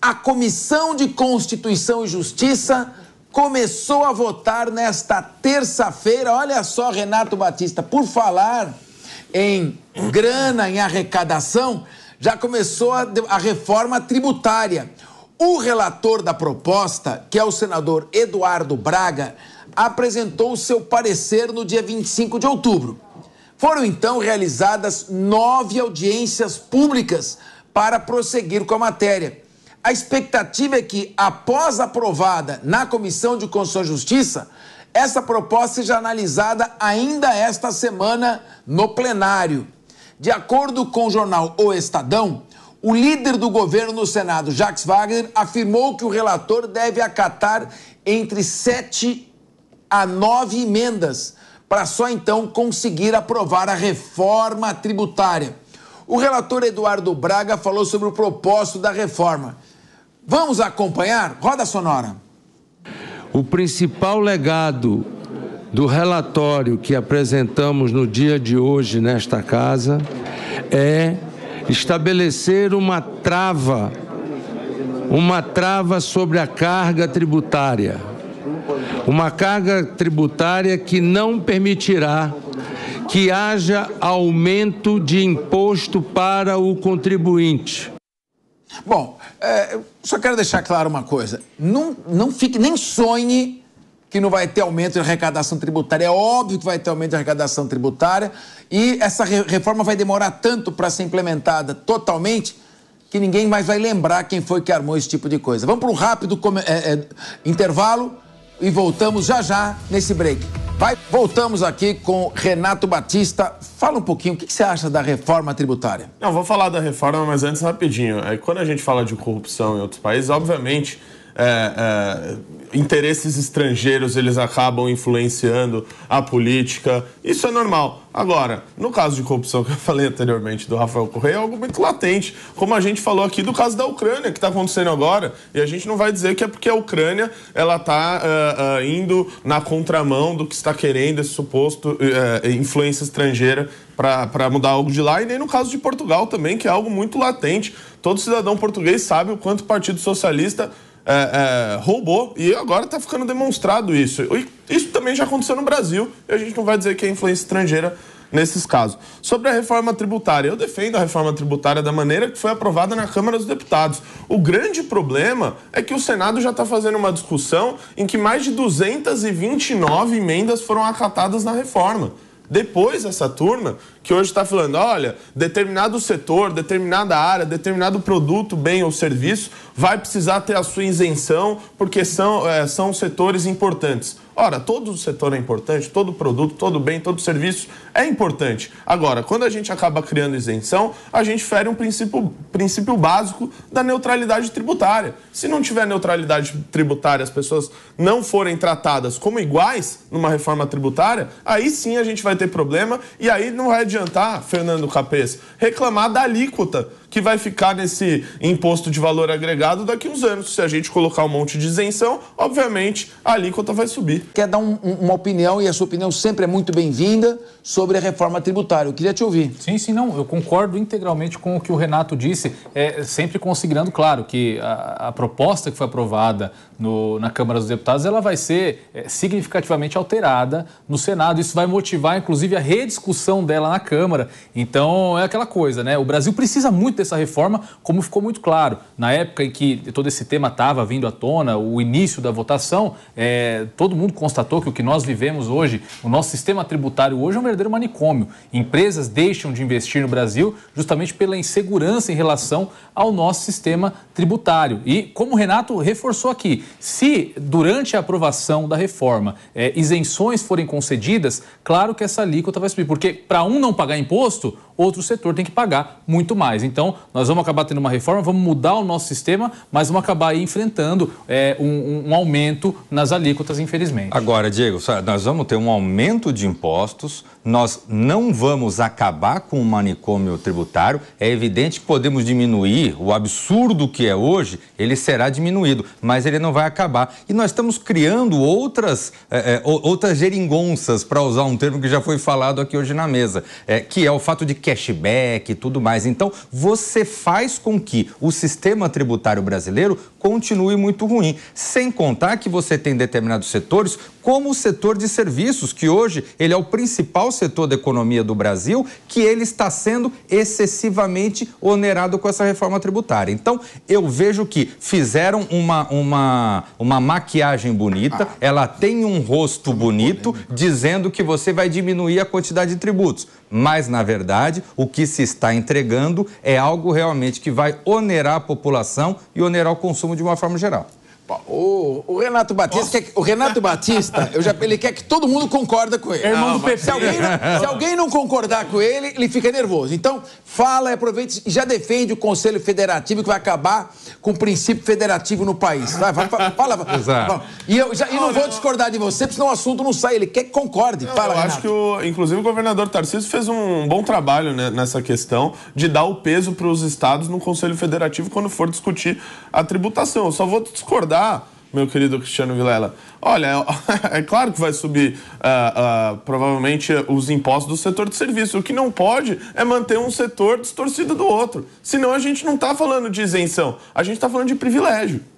a Comissão de Constituição e Justiça começou a votar nesta terça-feira. Olha só, Renato Batista, por falar em grana, em arrecadação, já começou a, a reforma tributária. O relator da proposta, que é o senador Eduardo Braga, apresentou seu parecer no dia 25 de outubro. Foram então realizadas nove audiências públicas para prosseguir com a matéria. A expectativa é que, após aprovada na Comissão de Constituição e Justiça, essa proposta seja analisada ainda esta semana no plenário. De acordo com o jornal O Estadão, o líder do governo no Senado, Jacques Wagner, afirmou que o relator deve acatar entre sete a nove emendas para só então conseguir aprovar a reforma tributária. O relator Eduardo Braga falou sobre o propósito da reforma Vamos acompanhar? Roda sonora. O principal legado do relatório que apresentamos no dia de hoje nesta casa é estabelecer uma trava, uma trava sobre a carga tributária. Uma carga tributária que não permitirá que haja aumento de imposto para o contribuinte. Bom, é, só quero deixar claro uma coisa. Não, não fique, nem sonhe que não vai ter aumento de arrecadação tributária. É óbvio que vai ter aumento de arrecadação tributária e essa re reforma vai demorar tanto para ser implementada totalmente que ninguém mais vai lembrar quem foi que armou esse tipo de coisa. Vamos para um rápido é, é, intervalo e voltamos já já nesse break. Vai, voltamos aqui com Renato Batista. Fala um pouquinho, o que você acha da reforma tributária? Não, vou falar da reforma, mas antes rapidinho. É, quando a gente fala de corrupção em outros países, obviamente é, é, interesses estrangeiros eles acabam influenciando a política. Isso é normal. Agora, no caso de corrupção que eu falei anteriormente do Rafael Correia, é algo muito latente, como a gente falou aqui do caso da Ucrânia, que está acontecendo agora, e a gente não vai dizer que é porque a Ucrânia ela está uh, é, uh, é, indo na contramão do que está querendo esse suposto uh, influência estrangeira para mudar algo de lá, e nem no caso de Portugal também, que é algo muito latente. Todo cidadão português sabe o quanto o Partido Socialista é, é, roubou e agora está ficando demonstrado isso. E isso também já aconteceu no Brasil e a gente não vai dizer que é influência estrangeira nesses casos. Sobre a reforma tributária, eu defendo a reforma tributária da maneira que foi aprovada na Câmara dos Deputados. O grande problema é que o Senado já está fazendo uma discussão em que mais de 229 emendas foram acatadas na reforma. Depois essa turma que hoje está falando, olha, determinado setor, determinada área, determinado produto, bem ou serviço vai precisar ter a sua isenção porque são, é, são setores importantes. Ora, todo o setor é importante, todo produto, todo bem, todo serviço é importante. Agora, quando a gente acaba criando isenção, a gente fere um princípio, princípio básico da neutralidade tributária. Se não tiver neutralidade tributária, as pessoas não forem tratadas como iguais numa reforma tributária, aí sim a gente vai ter problema e aí não vai adiantar, Fernando Capês, reclamar da alíquota que vai ficar nesse imposto de valor agregado daqui uns anos. Se a gente colocar um monte de isenção, obviamente a alíquota vai subir. Quer dar um, uma opinião, e a sua opinião sempre é muito bem-vinda, sobre a reforma tributária. Eu queria te ouvir. Sim, sim, não. Eu concordo integralmente com o que o Renato disse, é, sempre considerando, claro, que a, a proposta que foi aprovada no, na Câmara dos Deputados, ela vai ser é, significativamente alterada no Senado. Isso vai motivar, inclusive, a rediscussão dela na Câmara. Então, é aquela coisa, né? O Brasil precisa muito dessa reforma, como ficou muito claro. Na época em que todo esse tema estava vindo à tona, o início da votação, é, todo mundo constatou que o que nós vivemos hoje, o nosso sistema tributário hoje é um verdadeiro manicômio. Empresas deixam de investir no Brasil justamente pela insegurança em relação ao nosso sistema tributário. E como o Renato reforçou aqui, se durante a aprovação da reforma é, isenções forem concedidas, claro que essa alíquota vai subir, porque para um não pagar imposto, outro setor tem que pagar muito mais. Então, nós vamos acabar tendo uma reforma, vamos mudar o nosso sistema, mas vamos acabar enfrentando é, um, um, aumento nas alíquotas, infelizmente. Agora, Diego, nós vamos ter um aumento de impostos, nós não vamos acabar com o manicômio tributário. É evidente que podemos diminuir o absurdo que é hoje, ele será diminuído, mas ele não vai acabar. E nós estamos criando outras, é, é outras geringonças, para usar um termo que já foi falado aqui hoje na mesa, é, que é o fato de que cashback e tudo mais. Então, você faz com que o sistema tributário brasileiro continue muito ruim. Sem contar que você tem determinados setores, como o setor de serviços, que hoje ele é o principal setor da economia do Brasil, que ele está sendo excessivamente onerado com essa reforma tributária. Então, eu vejo que fizeram uma, uma, uma maquiagem bonita, ah. ela tem um rosto bonito, dizendo que você vai diminuir a quantidade de tributos mas na verdade o que se está entregando é algo realmente que vai onerar a população e onerar o consumo de uma forma geral. O, o, Renato Batista, que, o Renato Batista, já, ele quer que todo mundo concorda com ele. É irmão não, do PP. Se alguém, não, é. se alguém, não, concordar com ele, ele fica nervoso. Então, fala, aproveite e já defende o Conselho Federativo que vai acabar com o princípio federativo no país. Vai, vai, fala, Exato. E eu já, e não, vou discordar de você, porque senão o assunto não sai. Ele quer que concorde. Fala, eu acho que, o, inclusive, o governador Tarcísio fez um bom trabalho né, nessa questão de dar o peso para os estados no Conselho Federativo quando for discutir a tributação. Eu só vou discordar mudar, meu querido Cristiano Vilela? Olha, é claro que vai subir uh, uh, provavelmente os impostos do setor de serviço. O que não pode é manter um setor distorcido do outro. Senão a gente não está falando de isenção, a gente está falando de privilégio.